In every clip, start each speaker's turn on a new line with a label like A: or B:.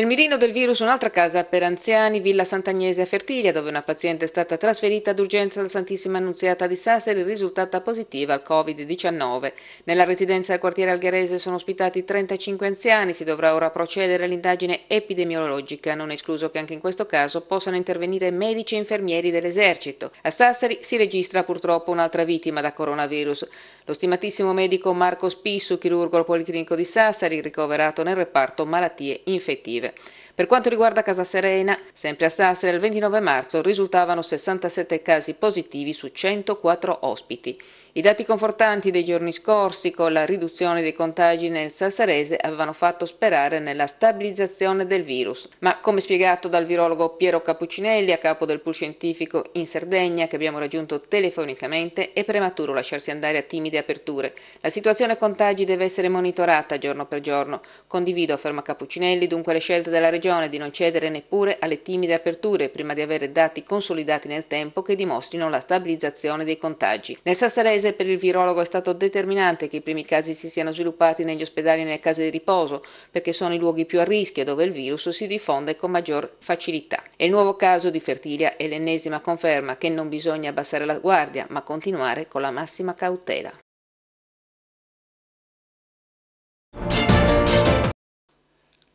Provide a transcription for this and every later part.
A: Nel mirino del virus un'altra casa per anziani, Villa Sant'Agnese a Fertiglia, dove una paziente è stata trasferita d'urgenza dalla Santissima Annunziata di Sassari, risultata positiva al Covid-19. Nella residenza del quartiere algherese sono ospitati 35 anziani, si dovrà ora procedere all'indagine epidemiologica, non escluso che anche in questo caso possano intervenire medici e infermieri dell'esercito. A Sassari si registra purtroppo un'altra vittima da coronavirus. Lo stimatissimo medico Marco Spissu, chirurgo al Policlinico di Sassari, ricoverato nel reparto malattie infettive. Sastre. Per quanto riguarda Casa Serena, sempre a Sassari il 29 marzo risultavano 67 casi positivi su 104 ospiti. I dati confortanti dei giorni scorsi con la riduzione dei contagi nel Sassarese avevano fatto sperare nella stabilizzazione del virus, ma come spiegato dal virologo Piero Cappuccinelli, a capo del pool scientifico in Sardegna che abbiamo raggiunto telefonicamente, è prematuro lasciarsi andare a timide aperture. La situazione contagi deve essere monitorata giorno per giorno. Condivido, afferma Cappuccinelli, dunque le scelte della Regione di non cedere neppure alle timide aperture prima di avere dati consolidati nel tempo che dimostrino la stabilizzazione dei contagi. Nel Sassarese mese per il virologo è stato determinante che i primi casi si siano sviluppati negli ospedali e nelle case di riposo, perché sono i luoghi più a rischio dove il virus si diffonde con maggior facilità. E il nuovo caso di Fertilia è l'ennesima conferma che non bisogna abbassare la guardia, ma continuare con la massima cautela.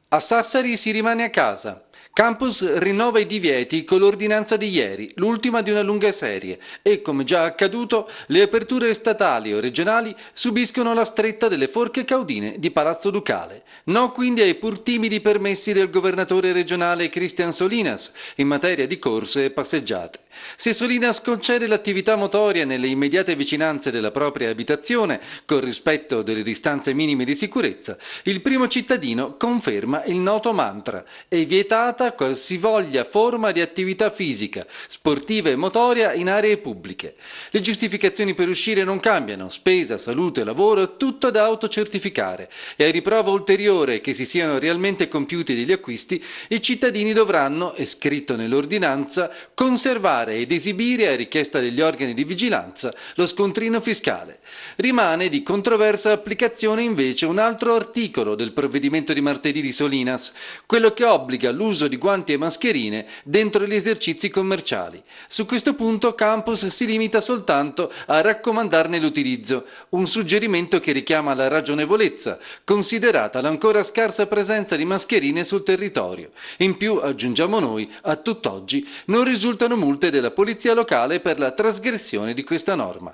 B: A Sassari si rimane a casa. Campus rinnova i divieti con l'ordinanza di ieri, l'ultima di una lunga serie, e come già accaduto, le aperture statali o regionali subiscono la stretta delle forche caudine di Palazzo Ducale. No quindi ai pur timidi permessi del governatore regionale Cristian Solinas in materia di corse e passeggiate. Se Solina sconcede l'attività motoria nelle immediate vicinanze della propria abitazione, con rispetto delle distanze minime di sicurezza, il primo cittadino conferma il noto mantra è vietata qualsivoglia forma di attività fisica, sportiva e motoria in aree pubbliche. Le giustificazioni per uscire non cambiano, spesa, salute, lavoro, tutto da autocertificare e a riprova ulteriore che si siano realmente compiuti degli acquisti, i cittadini dovranno, è scritto nell'ordinanza, conservare applicare ed esibire, a richiesta degli organi di vigilanza, lo scontrino fiscale. Rimane di controversa applicazione invece un altro articolo del provvedimento di martedì di Solinas, quello che obbliga l'uso di guanti e mascherine dentro gli esercizi commerciali. Su questo punto Campus si limita soltanto a raccomandarne l'utilizzo, un suggerimento che richiama la ragionevolezza, considerata l'ancora scarsa presenza di mascherine sul territorio. In più, aggiungiamo noi, a tutt'oggi non risultano multe della Polizia Locale per la trasgressione di questa norma.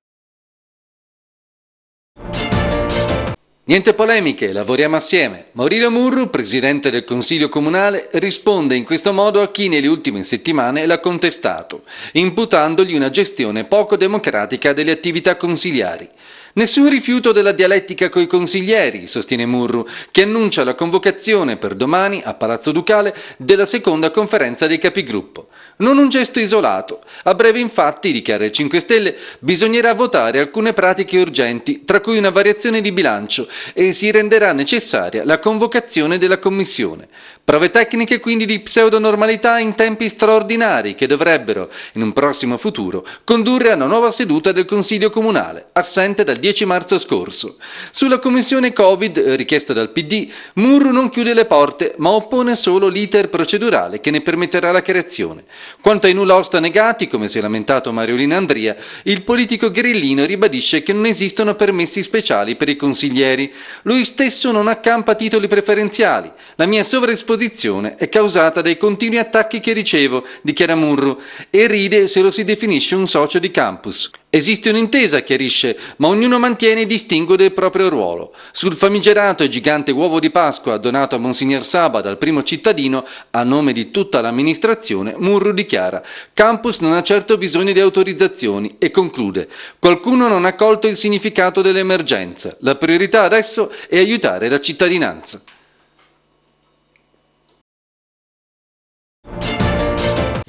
B: Niente polemiche, lavoriamo assieme. Maurino Murru, presidente del Consiglio Comunale, risponde in questo modo a chi nelle ultime settimane l'ha contestato, imputandogli una gestione poco democratica delle attività consigliari. Nessun rifiuto della dialettica coi consiglieri, sostiene Murru, che annuncia la convocazione per domani a Palazzo Ducale della seconda conferenza dei capigruppo. Non un gesto isolato. A breve infatti, dichiara il 5 Stelle, bisognerà votare alcune pratiche urgenti, tra cui una variazione di bilancio, e si renderà necessaria la convocazione della Commissione. Prove tecniche quindi di pseudonormalità in tempi straordinari che dovrebbero, in un prossimo futuro, condurre a una nuova seduta del Consiglio Comunale, assente dal 10 marzo scorso. Sulla commissione Covid, eh, richiesta dal PD, Murru non chiude le porte ma oppone solo l'iter procedurale che ne permetterà la creazione. Quanto ai nulla osta negati, come si è lamentato Mariolina Andria, il politico grillino ribadisce che non esistono permessi speciali per i consiglieri. Lui stesso non accampa titoli preferenziali. La mia sovraesposizione esposizione è causata dai continui attacchi che ricevo, dichiara Murru, e ride se lo si definisce un socio di campus. Esiste un'intesa, chiarisce, ma ognuno mantiene e distingue del proprio ruolo. Sul famigerato e gigante uovo di Pasqua donato a Monsignor Saba dal primo cittadino, a nome di tutta l'amministrazione, Murru dichiara «Campus non ha certo bisogno di autorizzazioni» e conclude «Qualcuno non ha colto il significato dell'emergenza. La priorità adesso è aiutare la cittadinanza».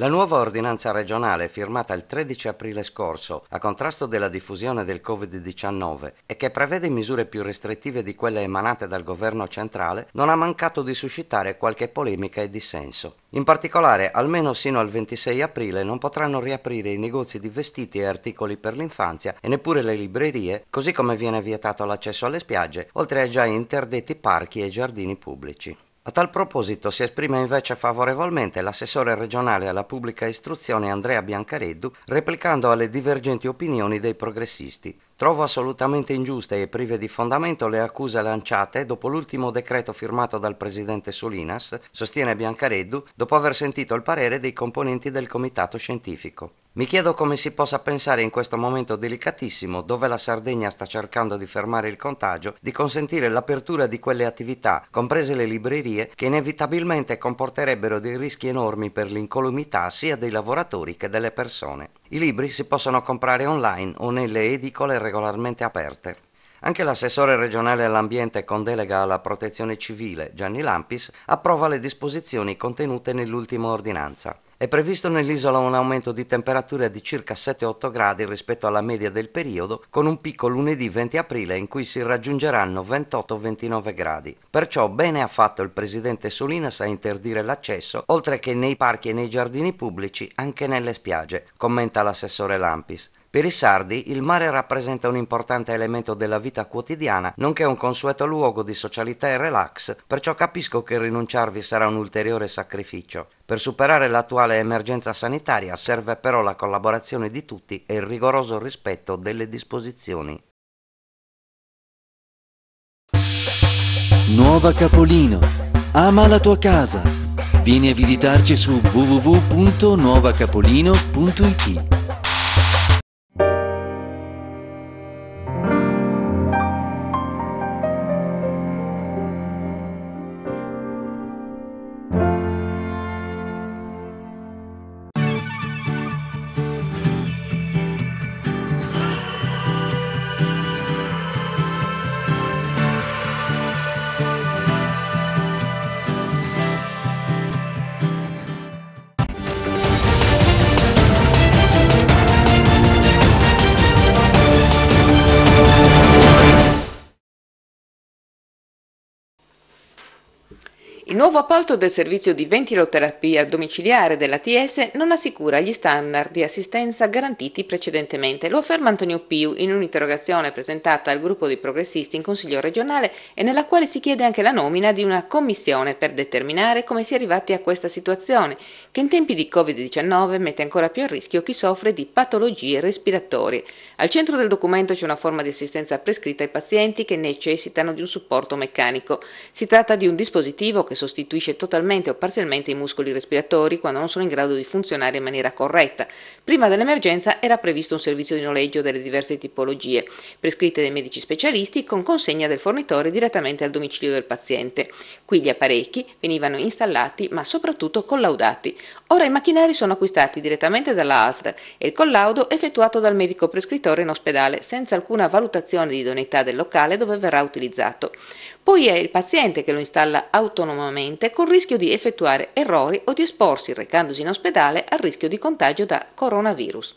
C: La nuova ordinanza regionale firmata il 13 aprile scorso a contrasto della diffusione del Covid-19 e che prevede misure più restrittive di quelle emanate dal governo centrale non ha mancato di suscitare qualche polemica e dissenso. In particolare, almeno sino al 26 aprile non potranno riaprire i negozi di vestiti e articoli per l'infanzia e neppure le librerie, così come viene vietato l'accesso alle spiagge, oltre ai già interdetti parchi e giardini pubblici. A tal proposito si esprime invece favorevolmente l'assessore regionale alla pubblica istruzione Andrea Biancareddu, replicando alle divergenti opinioni dei progressisti. Trovo assolutamente ingiuste e prive di fondamento le accuse lanciate dopo l'ultimo decreto firmato dal presidente Solinas, sostiene Biancareddu, dopo aver sentito il parere dei componenti del comitato scientifico. Mi chiedo come si possa pensare in questo momento delicatissimo, dove la Sardegna sta cercando di fermare il contagio, di consentire l'apertura di quelle attività, comprese le librerie, che inevitabilmente comporterebbero dei rischi enormi per l'incolumità sia dei lavoratori che delle persone. I libri si possono comprare online o nelle edicole regolarmente aperte. Anche l'assessore regionale all'ambiente con delega alla protezione civile, Gianni Lampis, approva le disposizioni contenute nell'ultima ordinanza. È previsto nell'isola un aumento di temperature di circa 7-8 gradi rispetto alla media del periodo, con un picco lunedì 20 aprile in cui si raggiungeranno 28-29 gradi. Perciò bene ha fatto il presidente Solinas a interdire l'accesso, oltre che nei parchi e nei giardini pubblici, anche nelle spiagge, commenta l'assessore Lampis. Per i sardi il mare rappresenta un importante elemento della vita quotidiana, nonché un consueto luogo di socialità e relax, perciò capisco che rinunciarvi sarà un ulteriore sacrificio. Per superare l'attuale emergenza sanitaria serve però la collaborazione di tutti e il rigoroso rispetto delle disposizioni. Nuova Capolino.
B: Ama la tua casa. Vieni a visitarci su www.nuovacapolino.it.
A: Il nuovo appalto del servizio di ventiloterapia domiciliare dell'ATS non assicura gli standard di assistenza garantiti precedentemente, lo afferma Antonio Piu in un'interrogazione presentata al gruppo dei progressisti in Consiglio regionale e nella quale si chiede anche la nomina di una commissione per determinare come si è arrivati a questa situazione, che in tempi di Covid-19 mette ancora più a rischio chi soffre di patologie respiratorie. Al centro del documento c'è una forma di assistenza prescritta ai pazienti che necessitano di un supporto meccanico. Si tratta di un dispositivo che sostituisce totalmente o parzialmente i muscoli respiratori quando non sono in grado di funzionare in maniera corretta. Prima dell'emergenza era previsto un servizio di noleggio delle diverse tipologie, prescritte dai medici specialisti con consegna del fornitore direttamente al domicilio del paziente. Qui gli apparecchi venivano installati ma soprattutto collaudati. Ora i macchinari sono acquistati direttamente dalla ASL e il collaudo effettuato dal medico prescrittore in ospedale senza alcuna valutazione di idoneità del locale dove verrà utilizzato. Poi è il paziente che lo installa autonomamente con rischio di effettuare errori o di esporsi, recandosi in ospedale, al rischio di contagio da coronavirus.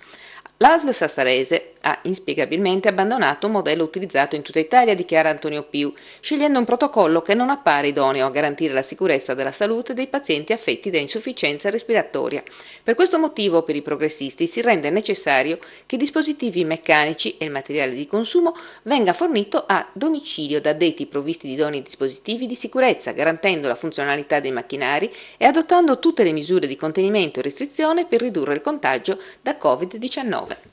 A: L'ASL sassarese ha inspiegabilmente abbandonato un modello utilizzato in tutta Italia, dichiara Antonio Piu, scegliendo un protocollo che non appare idoneo a garantire la sicurezza della salute dei pazienti affetti da insufficienza respiratoria. Per questo motivo, per i progressisti, si rende necessario che i dispositivi meccanici e il materiale di consumo venga fornito a domicilio da detti provvisti di idonei dispositivi di sicurezza, garantendo la funzionalità dei macchinari e adottando tutte le misure di contenimento e restrizione per ridurre il contagio da Covid-19. relevant.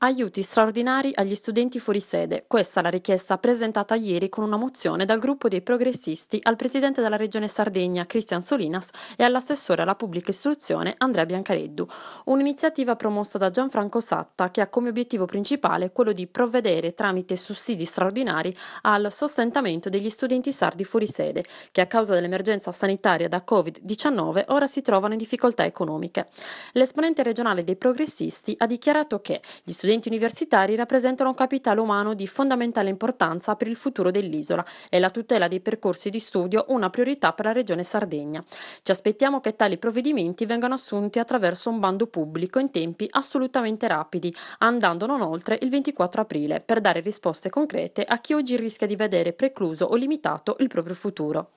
D: Aiuti straordinari agli studenti fuori sede. Questa è la richiesta presentata ieri con una mozione dal gruppo dei progressisti al presidente della regione Sardegna Cristian Solinas e all'assessore alla pubblica istruzione Andrea Biancareddu. Un'iniziativa promossa da Gianfranco Satta che ha come obiettivo principale quello di provvedere tramite sussidi straordinari al sostentamento degli studenti sardi fuori sede che a causa dell'emergenza sanitaria da Covid-19 ora si trovano in difficoltà economiche. L'esponente regionale dei progressisti ha dichiarato che gli studenti studenti universitari rappresentano un capitale umano di fondamentale importanza per il futuro dell'isola e la tutela dei percorsi di studio una priorità per la Regione Sardegna. Ci aspettiamo che tali provvedimenti vengano assunti attraverso un bando pubblico in tempi assolutamente rapidi, andando non oltre il 24 aprile, per dare risposte concrete a chi oggi rischia di vedere precluso o limitato il proprio futuro.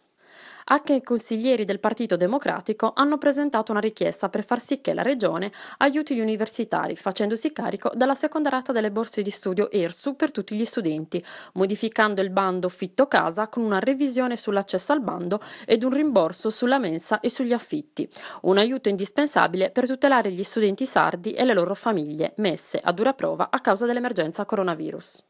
D: Anche i consiglieri del Partito Democratico hanno presentato una richiesta per far sì che la Regione aiuti gli universitari, facendosi carico della seconda rata delle borse di studio ERSU per tutti gli studenti, modificando il bando Fitto Casa con una revisione sull'accesso al bando ed un rimborso sulla mensa e sugli affitti. Un aiuto indispensabile per tutelare gli studenti sardi e le loro famiglie, messe a dura prova a causa dell'emergenza coronavirus.